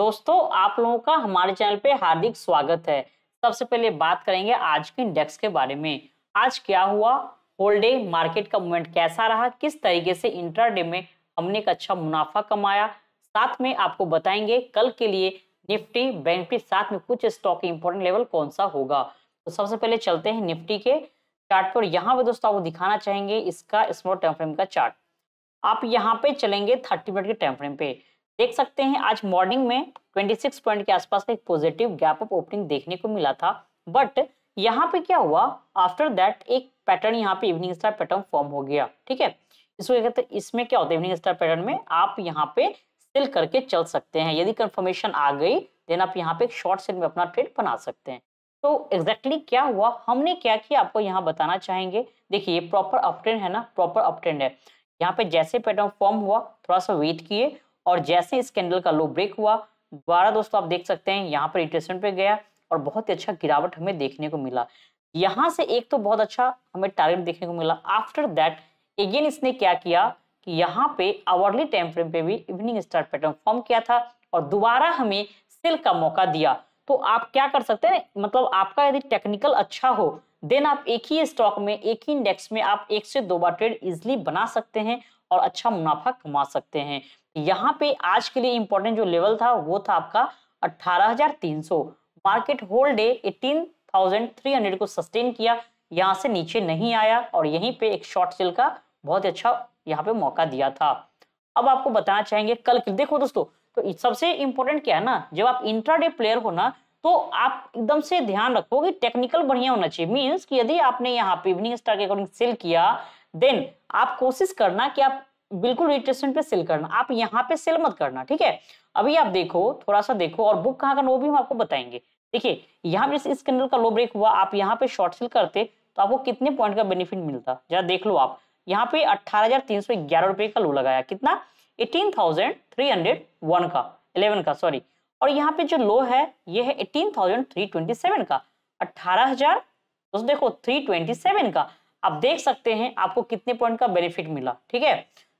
दोस्तों आप लोगों का हमारे चैनल पे हार्दिक स्वागत है सबसे पहले बात करेंगे आज के इंडेक्स के बारे में आज क्या हुआ होल डे मार्केट का मूवमेंट कैसा रहा किस तरीके से इंटरडे में हमने एक अच्छा मुनाफा कमाया साथ में आपको बताएंगे कल के लिए निफ्टी बैंक निफ्टी साथ में कुछ स्टॉक इंपोर्टेंट लेवल कौन सा होगा तो सबसे पहले चलते हैं निफ्टी के चार्ट पर यहाँ पे दोस्तों आपको दिखाना चाहेंगे इसका स्मॉल टाइम फ्रेम का चार्ट आप यहाँ पे चलेंगे थर्टी मिनट के टाइम फ्रेम पे देख सकते हैं आज मॉर्निंग में 26 पॉइंट के आसपास का एक पॉजिटिव गैप अप ओपनिंग देखने को मिला था बट यहाँ पे क्या हुआ आफ्टर दैट एक पैटर्न यहाँ पे इवनिंग स्टार पैटर्न फॉर्म हो गया ठीक है इस वजह तो इसमें क्या होता है इवनिंग स्टार पैटर्न में आप यहाँ पे सेल करके चल सकते हैं यदि कंफर्मेशन आ गई देन आप यहाँ पे एक शॉर्ट सेल में अपना ट्रेड बना सकते हैं तो एग्जैक्टली exactly क्या हुआ हमने क्या किया आपको यहाँ बताना चाहेंगे देखिए ये प्रॉपर अपट्रेंड है ना प्रॉपर अपट्रेंड है यहाँ पे जैसे पैटर्न फॉर्म हुआ थोड़ा सा वेट किए और जैसे इस कैंडल का लो ब्रेक हुआ दोबारा दोस्तों आप देख सकते हैं यहाँ पर रिट्रेसमेंट पे गया और बहुत ही अच्छा गिरावट हमें देखने को मिला यहाँ से एक तो बहुत अच्छा हमें टारगेट देखने को मिला आफ्टर दैट अगेन इसने क्या किया कि यहाँ पे आवर्ली टाइम फ्रेम पे भी इवनिंग स्टार पैटर्न फॉर्म किया था और दोबारा हमें सेल का मौका दिया तो आप क्या कर सकते हैं मतलब आपका यदि टेक्निकल अच्छा हो देन आप एक ही स्टॉक में एक ही इंडेक्स में आप एक से दो बार ट्रेड इजिली बना सकते हैं और अच्छा मुनाफा कमा सकते हैं यहाँ पे आज के लिए इंपॉर्टेंट जो लेवल था वो था आपका 18,300 मार्केट होल्ड डे 18,300 को सस्टेन किया यहाँ से नीचे नहीं आया और यहीं पे एक शॉर्ट सेल का बहुत अच्छा यहाँ पे मौका दिया था अब आपको बताना चाहेंगे कल देखो दोस्तों तो सबसे इंपॉर्टेंट क्या है ना जब आप इंट्राडे प्लेयर हो ना तो आप एकदम से ध्यान रखो कि टेक्निकल बढ़िया होना चाहिए मीन्स कि यदि आपने यहाँ पे इवनिंग स्टार के अकॉर्डिंग सेल किया देन आप कोशिश करना कि आप बिल्कुल रिट्रेसमेंट पे सेल करना आप यहाँ पे सेल मत करना ठीक है अभी आप देखो थोड़ा सा देखो और बुक कहाँ करना वो भी हम आपको बताएंगे देखिए यहाँ पे इस कैंडल का लो ब्रेक हुआ आप यहाँ पे शॉर्ट सेल करते तो आपको कितने पॉइंट का बेनिफिट मिलता जरा देख लो आप यहाँ पे अट्ठारह रुपए का लो लगाया कितना eighteen thousand three hundred one का इलेवन का सॉरी और यहाँ पे जो लो है ये है eighteen thousand three twenty seven का अट्ठारह हजार तो देखो थ्री ट्वेंटी सेवन का आप देख सकते हैं आपको कितने पॉइंट का बेनिफिट मिला ठीक है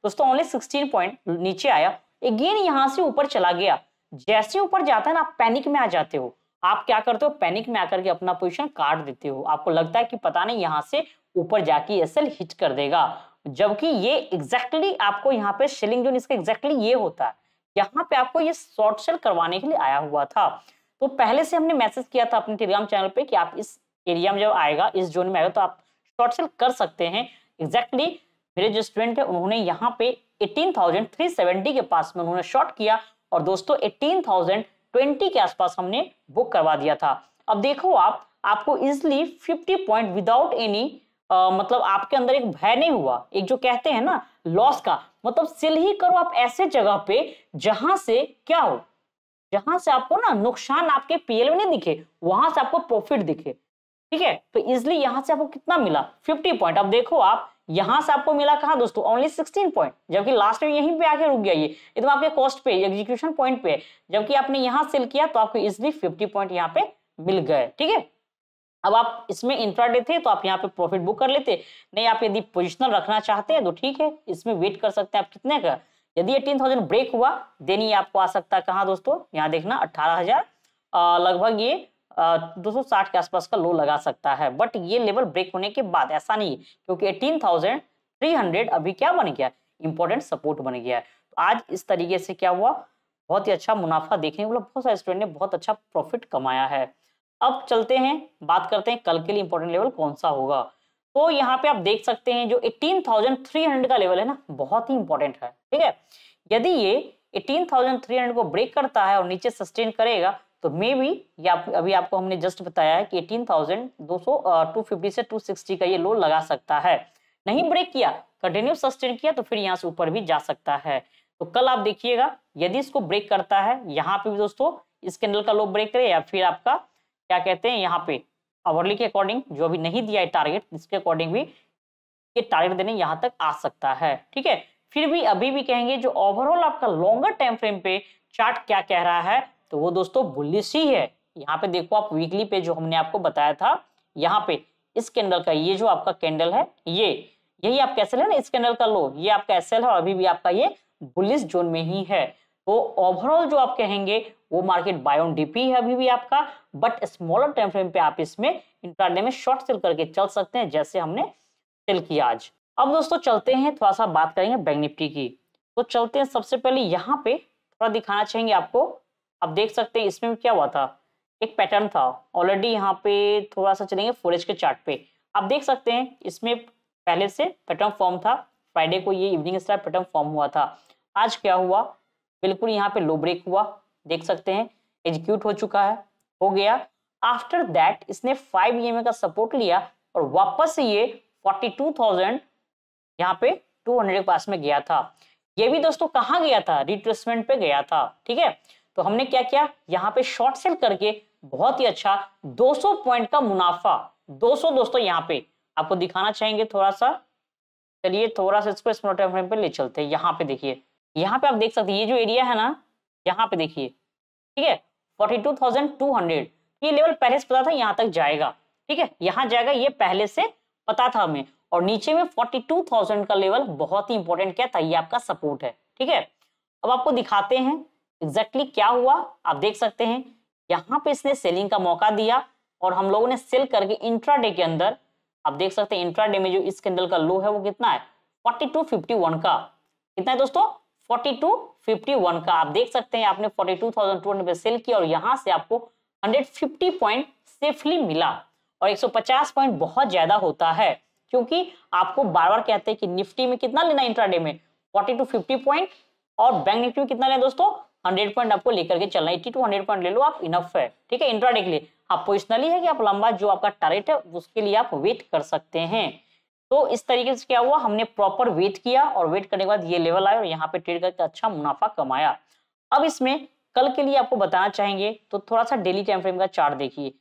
दोस्तों ओनली सिक्सटीन पॉइंट नीचे आया अगेन यहाँ से ऊपर चला गया जैसे ऊपर जाता है ना आप पैनिक में आ जाते हो आप क्या करते हो पैनिक में आकर के अपना पोजिशन काट देते हो आपको लगता है कि पता नहीं यहाँ से ऊपर जाके एस हिट कर देगा जबकि ये एग्जैक्टली आपको यहाँ पे सेलिंग जोन इसका एग्जैक्टली ये होता है यहाँ पे आपको ये शॉर्ट सेल करवाने के लिए आया हुआ था तो पहले से हमने मैसेज किया था अपने टेलीग्राम चैनल पे कि आप इस एरिया में जब आएगा इस जोन में आएगा तो आप शॉर्ट सेल कर सकते हैं एग्जैक्टली मेरे जो स्टूडेंट है उन्होंने यहाँ पे 18,370 के पास में उन्होंने शॉर्ट किया और दोस्तों 18,020 के आसपास हमने बुक करवा दिया था अब देखो आप आपको इजली 50 पॉइंट विदाउट एनी मतलब आपके अंदर एक भय नहीं हुआ एक जो कहते हैं ना लॉस का मतलब सेल ही करो आप ऐसे जगह पे जहां से क्या हो जहां से आपको ना नुकसान आपके पीएल में नहीं दिखे वहां से आपको प्रॉफिट दिखे ठीक है तो इजली यहां से आपको कितना मिला 50 पॉइंट अब देखो आप यहां से आपको मिला कहा दोस्तों ओनली 16 पॉइंट जबकि लास्ट में यहीं पे आके रुक गया ये एकदम तो आपके कॉस्ट पे एग्जीक्यूशन पॉइंट पे जबकि आपने यहां सेल किया तो आपको इजली 50 पॉइंट यहाँ पे मिल गए ठीक है अब आप इसमें इंट्राडे थे तो आप यहाँ पे प्रॉफिट बुक कर लेते नहीं आप यदि पोजिशनल रखना चाहते हैं तो ठीक है इसमें वेट कर सकते हैं आप कितने का यदि एटीन थाउजेंड ब्रेक हुआ देन ये आपको आ सकता है कहाँ दोस्तों यहाँ देखना अट्ठारह हजार लगभग ये 260 के आसपास का लो लगा सकता है बट ये लेवल ब्रेक होने के बाद ऐसा नहीं क्योंकि एटीन अभी क्या बन गया इंपॉर्टेंट सपोर्ट बन गया है तो आज इस तरीके से क्या हुआ बहुत ही अच्छा मुनाफा देखने को बहुत सारे स्टूडेंट ने बहुत अच्छा प्रॉफिट कमाया है अब चलते हैं बात करते हैं कल के लिए इंपॉर्टेंट लेवल कौन सा होगा तो यहाँ पे आप देख सकते हैं जो 18,300 का लेवल है ना बहुत ही इंपॉर्टेंट है ठीक है यदि ये 18,300 को ब्रेक करता है और नीचे सस्टेन करेगा तो मे भी अभी आपको हमने जस्ट बताया है कि एटीन थाउजेंड दो सौ टू फिफ्टी से टू सिक्सटी का ये लो लगा सकता है नहीं ब्रेक किया कंटिन्यू सस्टेन किया तो फिर यहाँ से ऊपर भी जा सकता है तो कल आप देखिएगा यदि इसको ब्रेक करता है यहाँ पे भी दोस्तों इस कैंडल का लो ब्रेक करे या फिर आपका क्या कहते हैं यहाँ पे अवर्ली के अकॉर्डिंग जो अभी नहीं दिया है टारगेट इसके अकॉर्डिंग भी ये टारगेट देने यहाँ तक आ सकता है ठीक है फिर भी अभी भी कहेंगे जो ओवरऑल आपका लॉन्गर टाइम फ्रेम पे चार्ट क्या कह रहा है तो वो दोस्तों बुलिस ही है यहाँ पे देखो आप वीकली पे जो हमने आपको बताया था यहाँ पे इस कैंडल का ये जो आपका कैंडल है ये यही आपका एस है ना इस कैंडल का लो ये आपका एस तो है अभी भी आपका ये बुलिस जोन में ही है तो ओवरऑल जो आप कहेंगे वो मार्केट बायोन डीपी है अभी भी आपका बट स्मॉलर टाइम फ्रेम पे आप इसमें इंटरडे में शॉर्ट सेल करके चल सकते हैं जैसे हमने सेल किया आज अब दोस्तों चलते हैं थोड़ा सा बात करेंगे बैंक निफ्टी की तो चलते हैं सबसे पहले यहाँ पे थोड़ा दिखाना चाहेंगे आपको आप देख सकते हैं इसमें क्या हुआ था एक पैटर्न था ऑलरेडी यहाँ पे थोड़ा सा चलेंगे फोरेज के चार्ट पे अब देख सकते हैं इसमें पहले से पैटर्न फॉर्म था फ्राइडे को ये इवनिंग स्टार पैटर्न फॉर्म हुआ था आज क्या हुआ बिल्कुल यहाँ पे लो ब्रेक हुआ देख सकते हैं एग्जीक्यूट हो चुका है हो गया आफ्टर दैट इसने फाइव ई का सपोर्ट लिया और वापस से ये फोर्टी टू थाउजेंड यहाँ पे टू हंड्रेड के पास में गया था ये भी दोस्तों कहाँ गया था रिट्रेसमेंट पे गया था ठीक है तो हमने क्या किया यहाँ पे शॉर्ट सेल करके बहुत ही अच्छा 200 पॉइंट का मुनाफा 200 दोस्तों यहाँ पे आपको दिखाना चाहेंगे थोड़ा सा चलिए थोड़ा सा इसको स्मॉल टाइम फ्रेम पे ले चलते हैं यहाँ पे देखिए यहाँ पे आप देख सकते हैं ये जो एरिया है ना यहाँ पे देखिए ठीक है forty two thousand two hundred ये लेवल पहले से पता था यहाँ तक जाएगा ठीक है यहाँ जाएगा ये पहले से पता था हमें और नीचे में फोर्टी टू थाउजेंड का लेवल बहुत ही इंपॉर्टेंट क्या था ये आपका सपोर्ट है ठीक है अब आपको दिखाते हैं एग्जैक्टली exactly क्या हुआ आप देख सकते हैं यहाँ पे इसने सेलिंग का मौका दिया और हम लोगों ने सेल करके इंट्राडे के अंदर आप देख सकते हैं इंट्राडे में जो इस कैंडल का लो है वो कितना है फोर्टी टू फिफ्टी वन का कितना है दोस्तों फोर्टी टू फिफ्टी वन का आप देख सकते हैं आपने forty two thousand two hundred sell किया और यहाँ से आपको हंड्रेड फिफ्टी पॉइंट सेफली मिला और एक सौ पचास पॉइंट बहुत ज्यादा होता है क्योंकि आपको बार बार कहते हैं कि निफ्टी में कितना लेना इंट्राडे में फोर्टी टू फिफ्टी पॉइंट और बैंक निफ्टी में कितना लेना दोस्तों हंड्रेड पॉइंट आपको लेकर के चलना एट्टी टू हंड्रेड पॉइंट ले लो आप इनफ है ठीक है इंट्राडे के लिए आप पोजिशनली है कि आप लंबा जो आपका टारगेट है उसके लिए आप वेट कर सकते हैं तो इस तरीके से क्या हुआ हमने प्रॉपर वेट किया और वेट करने के बाद ये लेवल आया और यहाँ पे ट्रेड करके अच्छा मुनाफा कमाया अब इसमें कल के लिए आपको बताना चाहेंगे तो थोड़ा सा डेली टाइम फ्रेम का चार्ट देखिए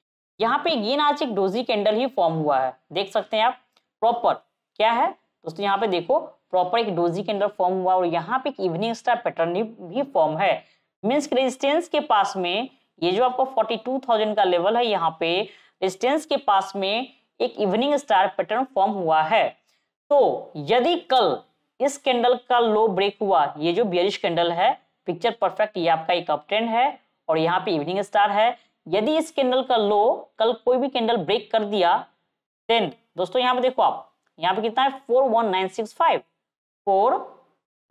यहाँ पे गेन आज एक डोजी कैंडल ही फॉर्म हुआ है देख सकते हैं आप प्रॉपर क्या है दोस्तों यहाँ पे देखो प्रॉपर एक डोजी के अंदर फॉर्म हुआ और यहाँ पे एक इवनिंग स्टार पैटर्न भी फॉर्म है मीन्स रेजिस्टेंस के पास में ये जो आपको थाउजेंड का लेवल है यहाँ पे रेजिस्टेंस के पास में एक इवनिंग स्टार पैटर्न फॉर्म हुआ है तो यदि कल इस कैंडल का लो ब्रेक हुआ ये जो बियरिश कैंडल है पिक्चर परफेक्ट ये आपका एक अपट्रेंड है और यहाँ पे इवनिंग स्टार है यदि इस कैंडल का लो कल कोई भी कैंडल ब्रेक कर दिया देन दोस्तों यहाँ पे देखो आप यहाँ पे कितना है four one nine six five four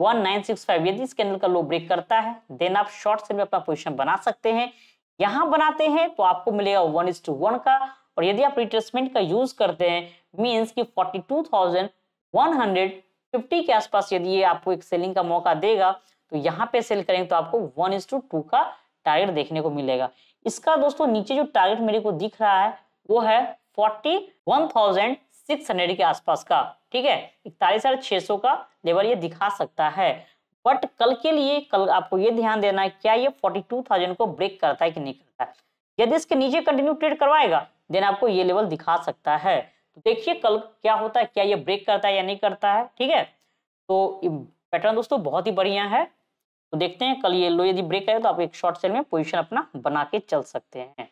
one nine six five यदि इस कैंडल का लो ब्रेक करता है देन आप शॉर्ट सेल में अपना पोजिशन बना सकते हैं यहां बनाते हैं तो आपको मिलेगा वन इज टू वन का और यदि आप रिट्रेसमेंट का यूज करते हैं मीन्स की forty two thousand one hundred fifty के आसपास यदि ये आपको एक सेलिंग का मौका देगा तो यहाँ पे सेल करेंगे तो आपको वन इज टू टू का टारगेट देखने को मिलेगा इसका दोस्तों नीचे जो टारगेट मेरे को दिख रहा है वो है forty one thousand six hundred के आसपास का ठीक है इकतालीस हजार छह सौ का लेवल ये दिखा सकता है बट कल के लिए कल आपको ये ध्यान देना है क्या ये फोर्टी टू थाउजेंड को ब्रेक करता है कि नहीं करता है यदि इसके नीचे कंटिन्यू ट्रेड करवाएगा देन आपको ये लेवल दिखा सकता है तो देखिए कल क्या होता है क्या ये ब्रेक करता है या नहीं करता है ठीक है तो पैटर्न दोस्तों बहुत ही बढ़िया है तो देखते हैं कल ये लो यदि ब्रेक करे तो आप एक शॉर्ट सेल में पोजिशन अपना बना के चल सकते हैं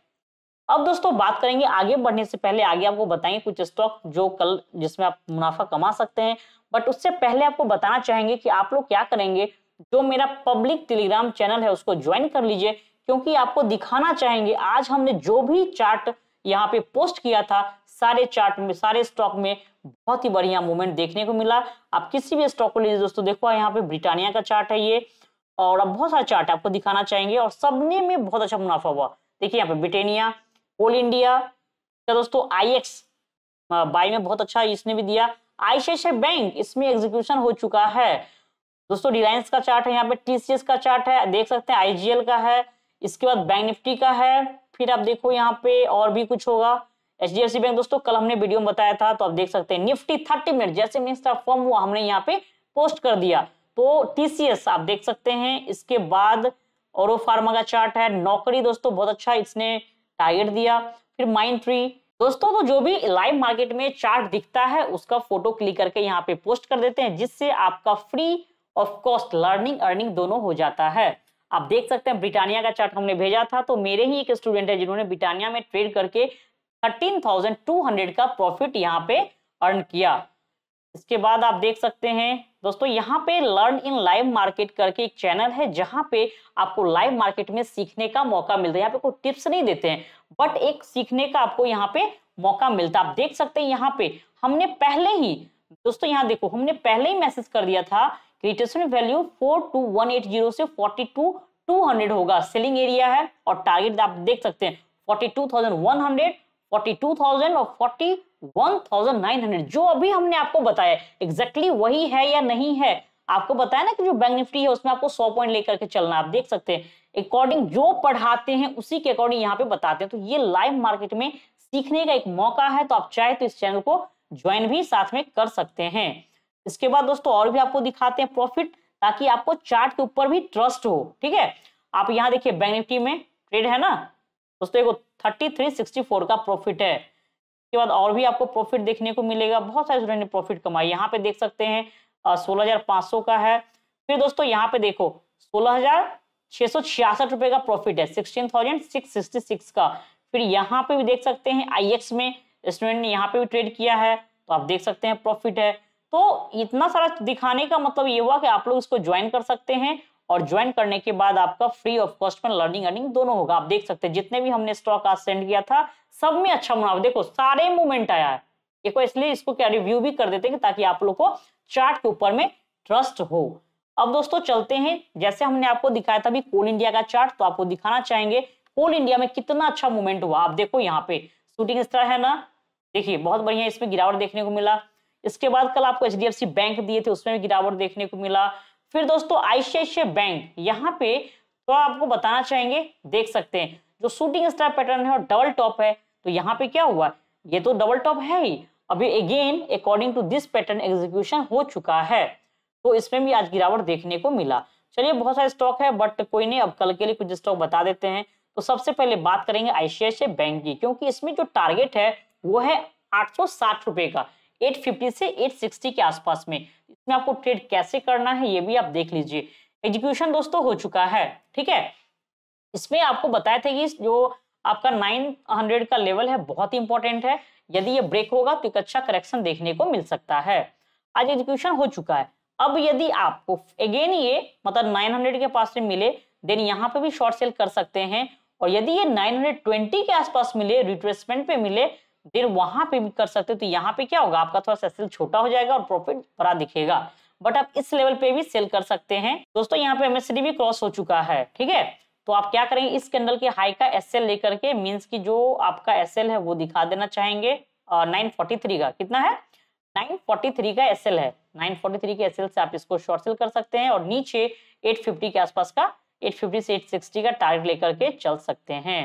अब दोस्तों बात करेंगे आगे बढ़ने से पहले आगे आपको बताएंगे कुछ स्टॉक जो कल जिसमें आप मुनाफा कमा सकते हैं बट उससे पहले आपको बताना चाहेंगे कि आप लोग क्या करेंगे जो मेरा पब्लिक टेलीग्राम चैनल है उसको ज्वाइन कर लीजिए क्योंकि आपको दिखाना चाहेंगे आज हमने जो भी चार्ट यहाँ पे पोस्ट किया था सारे चार्ट में सारे स्टॉक में बहुत ही बढ़िया मूवमेंट देखने को मिला आप किसी भी स्टॉक को लीजिए दोस्तों देखो यहाँ पे ब्रिटानिया का चार्ट है ये और अब बहुत सारे चार्ट आपको दिखाना चाहेंगे और सबने में बहुत अच्छा मुनाफा हुआ देखिए यहाँ पे ब्रिटेनिया होल इंडिया क्या दोस्तों आई एक्स बाई में बहुत अच्छा इसने भी दिया आईसीआईसीआई बैंक इसमें एग्जीक्यूशन हो चुका है दोस्तों रिलायंस का चार्ट है यहाँ पे टीसीएस का चार्ट है देख सकते हैं आईजीएल का है इसके बाद बैंक निफ्टी का है फिर आप देखो यहाँ पे और भी कुछ होगा एच बैंक दोस्तों कल हमने वीडियो में बताया था तो आप देख सकते हैं निफ्टी थर्टी मिनट जैसे मीन का फॉर्म हुआ हमने यहाँ पे पोस्ट कर दिया तो टीसीएस आप देख सकते हैं इसके बाद और फार्मा का चार्ट है नौकरी दोस्तों बहुत अच्छा इसने टारगेट दिया फिर माइन ट्री दोस्तों तो जो भी लाइव मार्केट में चार्ट दिखता है उसका फोटो क्लिक करके यहाँ पे पोस्ट कर देते हैं जिससे आपका free of cost learning earning दोनों हो जाता है आप देख सकते हैं ब्रिटानिया का चार्ट हमने भेजा था तो मेरे ही एक स्टूडेंट है जिन्होंने ब्रिटानिया में ट्रेड करके थर्टीन का प्रॉफिट यहाँ पे अर्न किया इसके बाद आप देख सकते हैं दोस्तों यहाँ पे लर्न इन लाइव मार्केट करके एक चैनल है जहां पे आपको लाइव मार्केट में सीखने का मौका मिलता है यहाँ पे कोई टिप्स नहीं देते हैं बट एक सीखने का आपको यहाँ पे मौका मिलता है आप देख सकते हैं यहाँ पे हमने पहले ही दोस्तों यहाँ देखो हमने पहले ही मैसेज कर दिया था retention value four two one eight zero से फोर्टी टू टू हंड्रेड होगा सेलिंग एरिया है और टारगेट आप देख सकते हैं forty two thousand one hundred 42,000 और 41,900 जो अभी हमने आपको बताया एग्जैक्टली exactly वही है या नहीं है आपको बताया ना कि जो बैंक निफ्टी है उसमें आपको 100 पॉइंट लेकर के चलना आप देख सकते हैं अकॉर्डिंग जो पढ़ाते हैं उसी के अकॉर्डिंग यहाँ पे बताते हैं तो ये लाइव मार्केट में सीखने का एक मौका है तो आप चाहे तो इस चैनल को ज्वाइन भी साथ में कर सकते हैं इसके बाद दोस्तों और भी आपको दिखाते हैं प्रॉफिट ताकि आपको चार्ट के ऊपर भी ट्रस्ट हो ठीक है आप यहाँ देखिए बैंक निफ्टी में ट्रेड है ना दोस्तों देखो थर्टी थ्री सिक्सटी फोर का प्रॉफिट है उसके बाद और भी आपको प्रॉफिट देखने को मिलेगा बहुत सारे स्टूडेंट ने प्रॉफिट कमाई यहाँ पे देख सकते हैं सोलह हजार पाँच सौ का है फिर दोस्तों यहाँ पे देखो सोलह हजार छह सौ छियासठ रुपए का प्रॉफिट है sixteen thousand six sixty six का फिर यहाँ पे भी देख सकते हैं आई में स्टूडेंट ने यहाँ पे भी ट्रेड किया है तो आप देख सकते हैं प्रॉफिट है तो इतना सारा दिखाने का मतलब ये हुआ कि आप लोग इसको ज्वाइन कर सकते हैं और ज्वाइन करने के बाद आपका फ्री ऑफ कॉस्ट में लर्निंग अर्निंग दोनों होगा आप देख सकते हैं जितने भी हमने स्टॉक आज सेंड किया था सब में अच्छा मुनाफा देखो सारे मूवमेंट आया है देखो इसलिए इसको क्या रिव्यू भी कर देते हैं ताकि आप लोग को चार्ट के ऊपर में ट्रस्ट हो अब दोस्तों चलते हैं जैसे हमने आपको दिखाया था अभी कोल इंडिया का चार्ट तो आपको दिखाना चाहेंगे कोल इंडिया में कितना अच्छा मूवमेंट हुआ आप देखो यहाँ पे शूटिंग स्टार है ना देखिए बहुत बढ़िया इसमें गिरावट देखने को मिला इसके बाद कल आपको एच बैंक दिए थे उसमें भी गिरावट देखने को मिला फिर दोस्तों आईसीआईसीआई बैंक यहाँ पे तो आपको बताना चाहेंगे देख सकते हैं जो शूटिंग स्टार पैटर्न है और डबल टॉप है तो यहाँ पे क्या हुआ ये तो डबल टॉप है ही अभी again according to this pattern execution हो चुका है तो इसमें भी आज गिरावट देखने को मिला चलिए बहुत सारे स्टॉक है बट कोई नहीं अब कल के लिए कुछ स्टॉक बता देते हैं तो सबसे पहले बात करेंगे आईसीआईसीआई बैंक की क्योंकि इसमें जो टारगेट है वो है आठ सौ का 850 से 860 के आसपास में इसमें आपको ट्रेड कैसे करना है ये भी आप देख लीजिए एग्जीक्यूशन दोस्तों हो चुका है ठीक है इसमें आपको बताया था कि जो आपका 900 का लेवल है बहुत ही इंपॉर्टेंट है यदि ये ब्रेक होगा तो एक अच्छा करेक्शन देखने को मिल सकता है आज एग्जीक्यूशन हो चुका है अब यदि आपको अगेन ये मतलब 900 के पास में मिले देन यहाँ पे भी शॉर्ट सेल कर सकते हैं और यदि ये 920 के आसपास मिले रिट्रेसमेंट पे मिले देन वहां पे भी कर सकते हो तो यहाँ पे क्या होगा आपका थोड़ा सा सेल छोटा हो जाएगा और प्रॉफिट बड़ा दिखेगा बट आप इस लेवल पे भी सेल कर सकते हैं दोस्तों यहाँ पे एमएसडी भी क्रॉस हो चुका है ठीक है तो आप क्या करेंगे इस कैंडल के हाई का एस लेकर के मीन्स की जो आपका एस है वो दिखा देना चाहेंगे नाइन uh, का कितना है 943 का एस है 943 के एस से आप इसको शॉर्ट सेल कर सकते हैं और नीचे 850 के आसपास का 850 से 860 का टारगेट लेकर के चल सकते हैं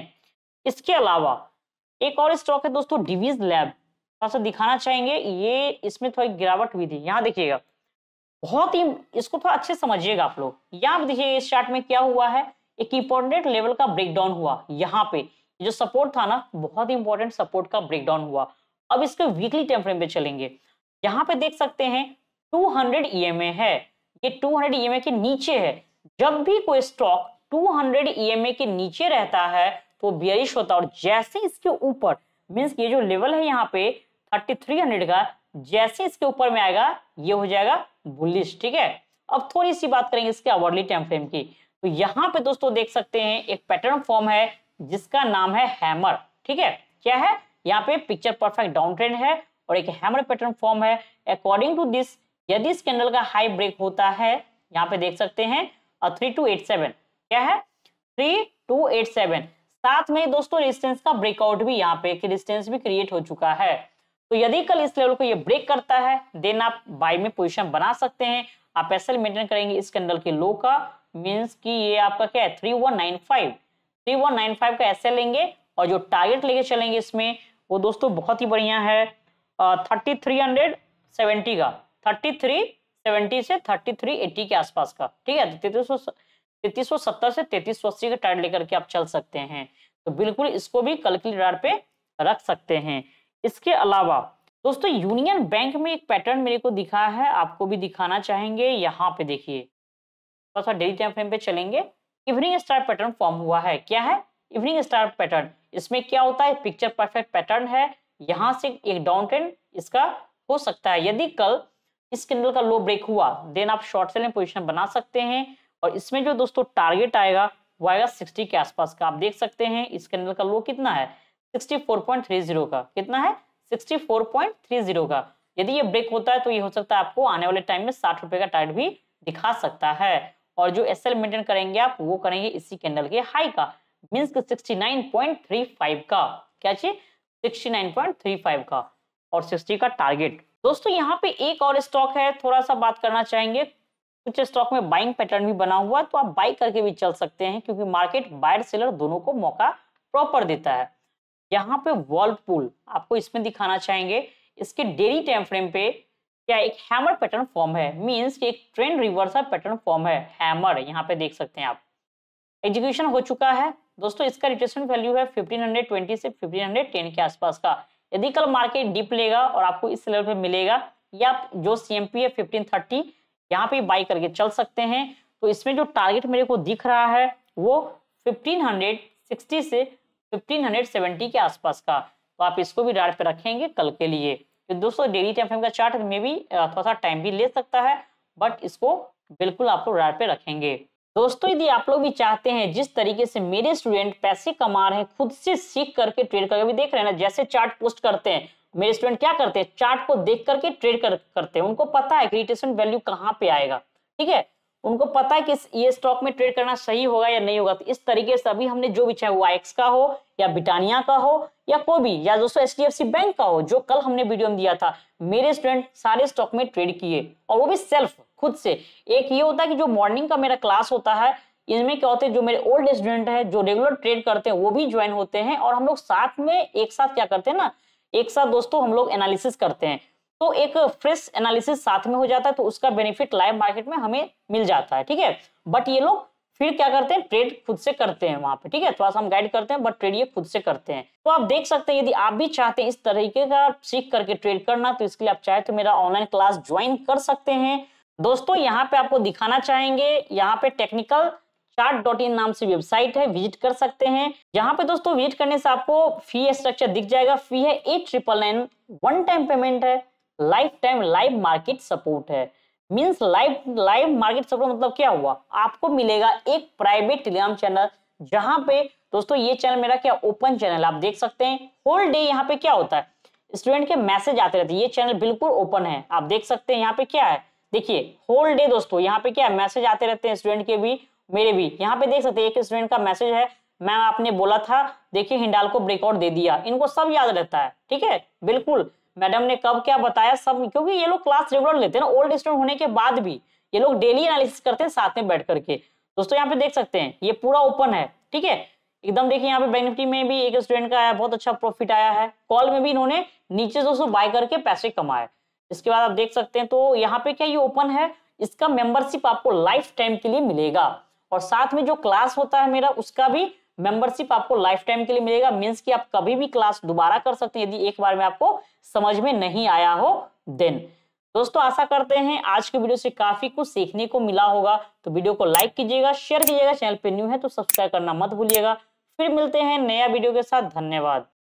इसके अलावा एक और स्टॉक है दोस्तों डिवीज लैब थोड़ा सा दिखाना चाहेंगे ये इसमें थोड़ी गिरावट हुई थी यहाँ देखिएगा बहुत ही इसको थोड़ा अच्छे समझिएगा आप लोग यहाँ पे देखिए इस चार्ट में क्या हुआ है एक इंपॉर्टेंट लेवल का ब्रेकडाउन हुआ यहाँ पे जो सपोर्ट था ना बहुत ही इंपॉर्टेंट सपोर्ट का ब्रेकडाउन हुआ अब इसके वीकली टाइम फ्रेम पे चलेंगे यहाँ पे देख सकते हैं 200 ईएमए e है ये 200 ईएमए e के नीचे है जब भी कोई स्टॉक 200 ईएमए के नीचे रहता है तो बियरिश होता है और जैसे इसके ऊपर मीन्स ये जो लेवल है यहाँ पे थर्टी थ्री हंड्रेड का जैसे इसके ऊपर में आएगा ये हो जाएगा बुलिश ठीक है अब थोड़ी सी बात करेंगे इसके अवर्डली टाइम फ्रेम की तो यहाँ पे दोस्तों देख सकते हैं एक पैटर्न फॉर्म है जिसका नाम है हैमर ठीक है क्या है यहाँ पे पिक्चर परफेक्ट डाउन ट्रेंड है और एक हैमर पैटर्न फॉर्म है अकॉर्डिंग टू दिस यदि इस कैंडल का हाई ब्रेक होता है यहाँ पे देख सकते हैं थ्री टू एट सेवन क्या है थ्री टू एट सेवन साथ में दोस्तों रेजिस्टेंस का ब्रेकआउट भी यहाँ पे रेजिस्टेंस भी क्रिएट हो चुका है तो यदि कल इस लेवल को ये ब्रेक करता है देन आप बाई में पोजिशन बना सकते हैं आप एस मेंटेन करेंगे इस कैंडल के लो का मीन्स कि ये आपका क्या है three one nine five three one nine five का एस लेंगे और जो टारगेट लेके चलेंगे इसमें वो दोस्तों बहुत ही बढ़िया है थर्टी थ्री हंड्रेड सेवेंटी का थर्टी थ्री सेवेंटी से थर्टी थ्री एट्टी के आसपास का ठीक है तो सौ 3370 से तैतीस का टायर लेकर के आप चल सकते हैं तो बिल्कुल इसको भी कल के राड पे रख सकते हैं इसके अलावा दोस्तों यूनियन बैंक में एक पैटर्न मेरे को दिखा है आपको भी दिखाना चाहेंगे यहाँ पे देखिए थोड़ा सा डेली टाइम फ्रेम पे चलेंगे इवनिंग स्टार पैटर्न फॉर्म हुआ है क्या है इवनिंग स्टार पैटर्न इसमें क्या होता है पिक्चर परफेक्ट पैटर्न है यहाँ से एक डाउन ट्रेंड इसका हो सकता है यदि कल इस कैंडल का लो ब्रेक हुआ देन आप शॉर्ट सेलिंग पोजिशन बना सकते हैं और इसमें जो दोस्तों टारगेट आएगा वो आएगा सिक्सटी के आसपास का आप देख सकते हैं इस कैंडल का लो कितना है सिक्सटी का कितना है सिक्सटी का यदि ये ब्रेक होता है तो ये हो सकता है आपको आने वाले टाइम में साठ रुपए का टारगेट भी दिखा सकता है और जो एस एल मेंटेन करेंगे आप वो करेंगे इसी कैंडल के हाई का means sixty nine point three five का क्या चाहिए sixty nine point three five का और सिक्सटी का टारगेट दोस्तों यहाँ पे एक और स्टॉक है थोड़ा सा बात करना चाहेंगे कुछ स्टॉक में बाइंग पैटर्न भी बना हुआ है तो आप बाई करके भी चल सकते हैं क्योंकि मार्केट बायर सेलर दोनों को मौका प्रॉपर देता है यहाँ पे वॉल्वपूल आपको इसमें दिखाना चाहेंगे इसके डेली टाइम फ्रेम पे क्या एक हैमर पैटर्न फॉर्म है मींस कि एक ट्रेंड रिवर्सल पैटर्न फॉर्म है हैमर यहाँ पे देख सकते हैं आप एग्जीक्यूशन हो चुका है दोस्तों इसका रिट्रेसमेंट वैल्यू है 1520 से 1510 के आसपास का यदि कल मार्केट डिप लेगा और आपको इस लेवल पे मिलेगा या जो सी एम पी है 1530 यहाँ पे बाई करके चल सकते हैं तो इसमें जो टारगेट मेरे को दिख रहा है वो 1560 से 1570 के आसपास का तो आप इसको भी डार पे रखेंगे कल के लिए तो दोस्तों डेली टाइम फ्रेम का चार्ट में भी थोड़ा सा टाइम भी ले सकता है बट इसको बिल्कुल आप लोग डार पे रखेंगे दोस्तों यदि आप लोग भी चाहते हैं जिस तरीके से मेरे स्टूडेंट पैसे कमा रहे हैं खुद से सीख करके ट्रेड करके भी देख रहे हैं ना जैसे चार्ट पोस्ट करते हैं मेरे स्टूडेंट क्या करते हैं चार्ट को देख करके ट्रेड कर, करते हैं उनको पता है कि रिटेशन वैल्यू कहाँ पे आएगा ठीक है उनको पता है कि ये स्टॉक में ट्रेड करना सही होगा या नहीं होगा तो इस तरीके से अभी हमने जो भी चाहे वाइक्स का हो या बिटानिया का हो या कोई भी या दोस्तों एच बैंक का हो जो कल हमने वीडियो में दिया था मेरे स्टूडेंट सारे स्टॉक में ट्रेड किए और वो भी सेल्फ खुद से एक ये होता है कि जो मॉर्निंग का मेरा क्लास होता है इनमें क्या होते हैं जो मेरे ओल्ड स्टूडेंट है जो रेगुलर ट्रेड करते हैं वो भी ज्वाइन होते हैं और हम लोग साथ में एक साथ क्या करते हैं ना एक साथ दोस्तों हम लोग एनालिसिस करते हैं तो एक फ्रेश एनालिसिस साथ में हो जाता है तो उसका बेनिफिट लाइव मार्केट में हमें मिल जाता है ठीक है बट ये लोग फिर क्या करते हैं ट्रेड खुद से करते हैं वहां पे ठीक है थोड़ा सा हम गाइड करते हैं बट ट्रेड ये खुद से करते हैं तो आप देख सकते हैं यदि आप भी चाहते हैं इस तरीके का सीख करके ट्रेड करना तो इसके लिए आप चाहे तो मेरा ऑनलाइन क्लास ज्वाइन कर सकते हैं दोस्तों यहाँ पे आपको दिखाना चाहेंगे यहाँ पे टेक्निकल स्टार्ट डॉट इन नाम से वेबसाइट है विजिट कर सकते हैं यहाँ पे दोस्तों विजिट करने से आपको फी स्ट्रक्चर दिख जाएगा फी है eight triple nine one time payment है lifetime live market support है means live live market support मतलब क्या हुआ आपको मिलेगा एक प्राइवेट टेलीग्राम चैनल जहां पे दोस्तों ये चैनल मेरा क्या ओपन चैनल आप देख सकते हैं होल डे यहाँ पे क्या होता है स्टूडेंट के मैसेज आते रहते हैं ये चैनल बिल्कुल ओपन है आप देख सकते हैं यहाँ पे क्या है देखिए होल डे दोस्तों यहाँ पे क्या मैसेज आते रहते हैं स्टूडेंट के भी मेरे भी यहाँ पे देख सकते हैं एक स्टूडेंट का मैसेज है मैम आपने बोला था देखिए हिंडाल को ब्रेकआउट दे दिया इनको सब याद रहता है ठीक है बिल्कुल मैडम ने कब क्या बताया सब क्योंकि ये लोग क्लास रेगुलर लेते हैं ना ओल्ड स्टूडेंट होने के बाद भी ये लोग डेली एनालिसिस करते हैं साथ में बैठ करके दोस्तों यहाँ पे देख सकते हैं ये पूरा ओपन है ठीक है एकदम देखिए यहाँ पे बैंक निफ्टी में भी एक स्टूडेंट का आया बहुत अच्छा प्रॉफिट आया है कॉल में भी इन्होंने नीचे दोस्तों बाय करके पैसे कमाए इसके बाद आप देख सकते हैं तो यहाँ पे क्या ये ओपन है इसका मेंबरशिप आपको लाइफ टाइम के लिए मिलेगा और साथ में जो क्लास होता है मेरा उसका भी मेंबरशिप आपको लाइफ टाइम के लिए मिलेगा मीन्स कि आप कभी भी क्लास दोबारा कर सकते हैं यदि एक बार में आपको समझ में नहीं आया हो देन दोस्तों आशा करते हैं आज के वीडियो से काफी कुछ सीखने को मिला होगा तो वीडियो को लाइक कीजिएगा शेयर कीजिएगा चैनल पे न्यू है तो सब्सक्राइब करना मत भूलिएगा फिर मिलते हैं नया वीडियो के साथ धन्यवाद